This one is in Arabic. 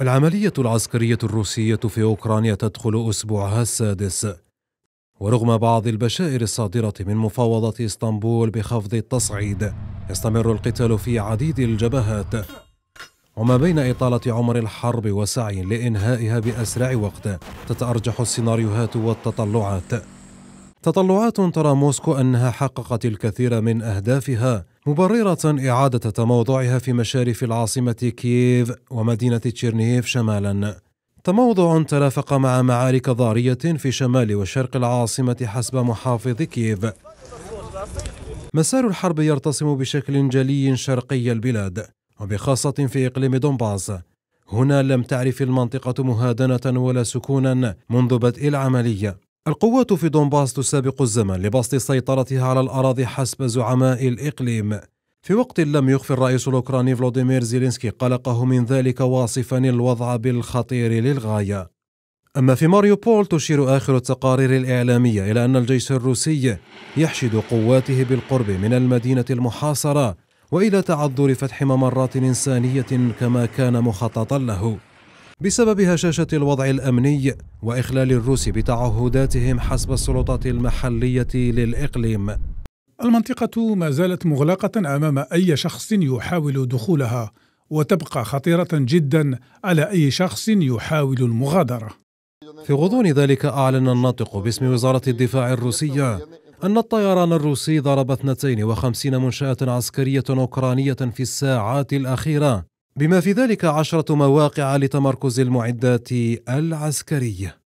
العملية العسكرية الروسية في أوكرانيا تدخل أسبوعها السادس ورغم بعض البشائر الصادرة من مفاوضة اسطنبول بخفض التصعيد يستمر القتال في عديد الجبهات وما بين إطالة عمر الحرب وسعي لإنهائها بأسرع وقت تتأرجح السيناريوهات والتطلعات تطلعات ترى موسكو أنها حققت الكثير من أهدافها مبررة إعادة تموضعها في مشارف العاصمة كييف ومدينة تشيرنيف شمالا تموضع ترافق مع معارك ضارية في شمال وشرق العاصمة حسب محافظ كييف مسار الحرب يرتسم بشكل جلي شرقي البلاد وبخاصة في إقليم دونباس هنا لم تعرف المنطقة مهادنة ولا سكونا منذ بدء العملية القوات في دونباس تسابق الزمن لبسط سيطرتها على الأراضي حسب زعماء الإقليم في وقت لم يخفي الرئيس الأوكراني فلوديمير زيلينسكي قلقه من ذلك واصفا الوضع بالخطير للغاية أما في ماريوبول تشير آخر التقارير الإعلامية إلى أن الجيش الروسي يحشد قواته بالقرب من المدينة المحاصرة وإلى تعذر فتح ممرات إنسانية كما كان مخططا له بسبب هشاشة الوضع الأمني وإخلال الروس بتعهداتهم حسب السلطات المحلية للإقليم المنطقة ما زالت مغلقة أمام أي شخص يحاول دخولها وتبقى خطيرة جدا على أي شخص يحاول المغادرة في غضون ذلك أعلن الناطق باسم وزارة الدفاع الروسية أن الطيران الروسي ضرب 52 منشأة عسكرية أوكرانية في الساعات الأخيرة بما في ذلك عشرة مواقع لتمركز المعدات العسكريه